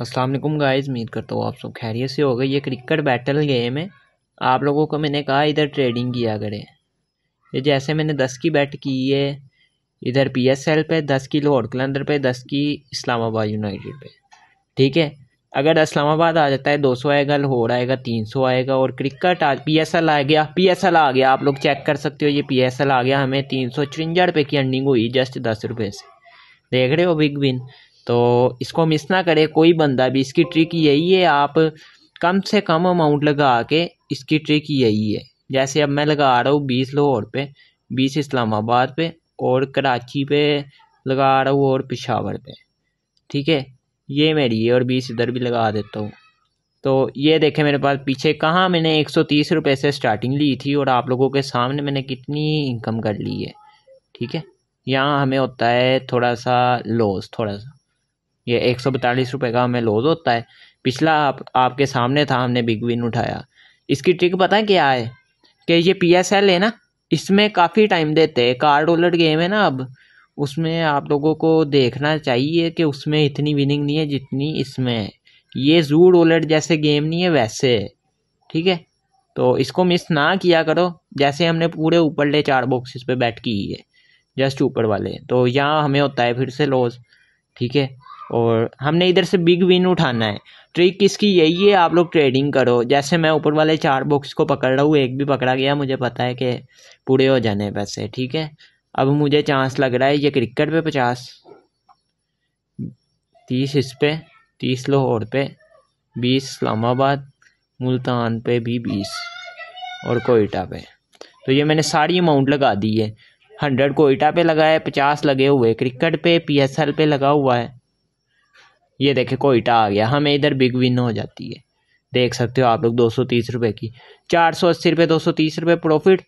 असलम वालेकुम गाइस उम्मीद करता हूँ आप सब खैरियत से हो गए ये क्रिकेट बैटल गेम है आप लोगों को मैंने कहा इधर ट्रेडिंग किया करें ये जैसे मैंने दस की बैट की है इधर पी एस एल पे दस की लाहौर कलंदर पे दस की इस्लामाबाद यूनाइटेड पे ठीक है अगर इस्लामाबाद आ जाता है दो सौ आएगा लाहौर आएगा तीन सौ आएगा और क्रिकेट आ पी एस एल आ गया पी एस एल आ गया आप लोग चेक कर सकते हो ये पी एस एल आ गया हमें तीन सौ चुरंजा रुपये की अर्निंग हुई जस्ट दस रुपये से देख रहे हो बिग विन तो इसको मिस ना करे कोई बंदा भी इसकी ट्रिक यही है आप कम से कम अमाउंट लगा के इसकी ट्रिक यही है जैसे अब मैं लगा रहा हूँ बीस लाहौर पे बीस इस्लामाबाद पे और कराची पे लगा रहा हूँ और पिशावर पे ठीक है ये मेरी है और बीस इधर भी लगा देता हूँ तो ये देखें मेरे पास पीछे कहाँ मैंने एक सौ तीस रुपये से स्टार्टिंग ली थी और आप लोगों के सामने मैंने कितनी इनकम कर ली है ठीक है यहाँ हमें होता है थोड़ा सा लॉस थोड़ा सा ये एक सौ बतालीस रुपये का हमें लॉस होता है पिछला आप आपके सामने था हमने बिग विन उठाया इसकी ट्रिक पता है क्या है कि ये पी एस एल है ना इसमें काफ़ी टाइम देते हैं कार्ड होल्डर गेम है ना अब उसमें आप लोगों को देखना चाहिए कि उसमें इतनी विनिंग नहीं है जितनी इसमें ये जू रोलेट जैसे गेम नहीं है वैसे ठीक है तो इसको मिस ना किया करो जैसे हमने पूरे ऊपर ले चार बॉक्सेस पे बैट की है जस्ट ऊपर वाले तो यहाँ हमें होता है फिर से लॉस ठीक है और हमने इधर से बिग विन उठाना है ट्रिक इसकी यही है आप लोग ट्रेडिंग करो जैसे मैं ऊपर वाले चार बॉक्स को पकड़ रहा हूँ एक भी पकड़ा गया मुझे पता है कि पूरे हो जाने पैसे ठीक है अब मुझे चांस लग रहा है ये क्रिकेट पे पचास तीस इस पे तीस लाहौर पे बीस इस्लामाबाद मुल्तान पे भी बीस और कोयटा पे तो ये मैंने सारी अमाउंट लगा दी है हंड्रेड कोयटा पे लगा है पचास लगे हुए क्रिकेट पे पीएसएल पे लगा हुआ है ये देखे कोयटा आ गया हमें इधर बिग विन हो जाती है देख सकते हो आप लोग दो सौ तीस रुपये की चार सौ अस्सी रुपये दो सौ तीस रुपये प्रॉफिट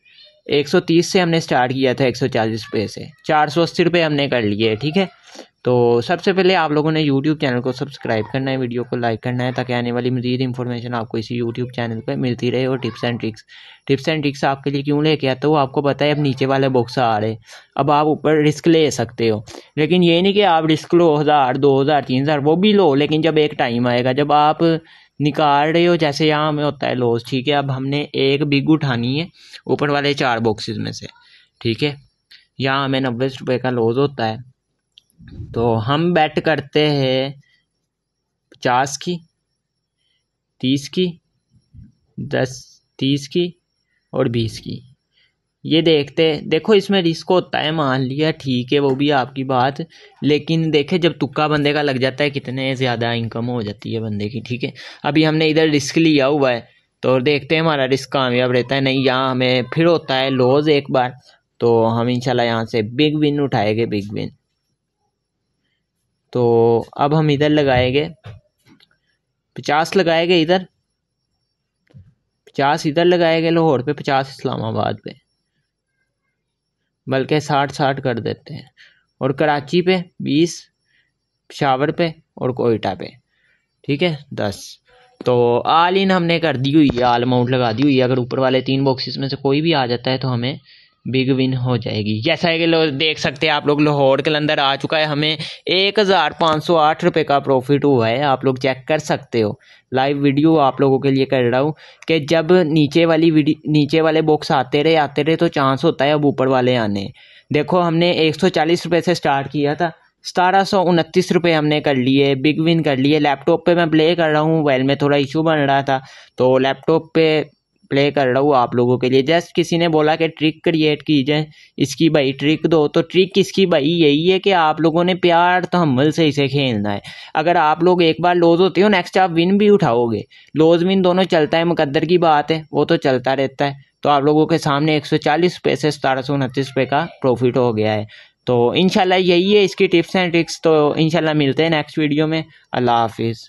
एक सौ तीस से हमने स्टार्ट किया था एक सौ चालीस रुपये से चार सौ अस्सी रुपये हमने कर लिए ठीक है तो सबसे पहले आप लोगों ने यूट्यूब चैनल को सब्सक्राइब करना है वीडियो को लाइक करना है ताकि आने वाली मजीद इन्फॉर्मेशन आपको इसी यूट्यूब चैनल पर मिलती रहे और tips and tricks tips and tricks आपके लिए क्यों लेके आता हूँ आपको पता है अब नीचे वाले बॉक्स आ रहे अब आप ऊपर रिस्क ले सकते हो लेकिन ये नहीं कि आप रिस्क लो हज़ार दो हज़ार तीन हज़ार वो भी लो लेकिन जब एक टाइम आएगा जब आप निकाल रहे हो जैसे यहाँ हमें होता है लॉस ठीक है अब हमने एक बिग उठानी है ऊपर वाले चार बॉक्सेस में से ठीक है यहाँ हमें नब्बे रुपये का लॉस होता है तो हम बैट करते हैं पचास की तीस की दस तीस की और बीस की ये देखते देखो इसमें रिस्क होता है मान लिया ठीक है वो भी आपकी बात लेकिन देखे जब तुक्का बंदे का लग जाता है कितने ज़्यादा इनकम हो जाती है बंदे की ठीक है अभी हमने इधर रिस्क लिया हुआ है तो देखते हैं हमारा रिस्क कामयाब रहता है नहीं यहाँ हमें फिर होता है लॉज एक बार तो हम इंशाल्लाह यहाँ से बिग विन उठाएंगे बिग विन तो अब हम इधर लगाएंगे पचास लगाएंगे इधर पचास इधर लगाएंगे लाहौर पे पचास इस्लामाबाद पे बल्कि साठ साठ कर देते हैं और कराची पे बीस पिशावर पे और कोयटा पे ठीक है दस तो आल इन हमने कर दी हुई है आल अमाउंट लगा दी हुई है अगर ऊपर वाले तीन बॉक्सेस में से कोई भी आ जाता है तो हमें बिग विन हो जाएगी जैसा है कि लोग देख सकते हैं आप लोग लाहौर के अंदर आ चुका है हमें एक हज़ार पाँच सौ आठ रुपये का प्रॉफिट हुआ है आप लोग चेक कर सकते हो लाइव वीडियो आप लोगों के लिए कर रहा हूँ कि जब नीचे वाली वीडियो नीचे वाले बॉक्स आते रहे आते रहे तो चांस होता है अब ऊपर वाले आने देखो हमने एक सौ चालीस रुपये से स्टार्ट किया था सतारह सौ उनतीस रुपये हमने कर लिए बिग विन कर लिए लैपटॉप पे मैं प्ले कर रहा हूँ वेल में थोड़ा इशू बन रहा था तो लैपटॉप पे प्ले कर रहा हूँ आप लोगों के लिए जस्ट किसी ने बोला कि ट्रिक क्रिएट कीजिए इसकी भाई ट्रिक दो तो ट्रिक इसकी भाई यही है कि आप लोगों ने प्यार तो हमल से इसे खेलना है अगर आप लोग एक बार लॉज होते हो नेक्स्ट आप विन भी उठाओगे लॉज विन दोनों चलता है मुकद्दर की बात है वो तो चलता रहता है तो आप लोगों के सामने एक रुपये से सतारह सौ उनतीस रुपये का प्रॉफिट हो गया है तो इनशाला यही है इसकी टिप्स एंड ट्रिक्स तो इनशाला मिलते हैं नेक्स्ट वीडियो में अल्लाह हाफिज़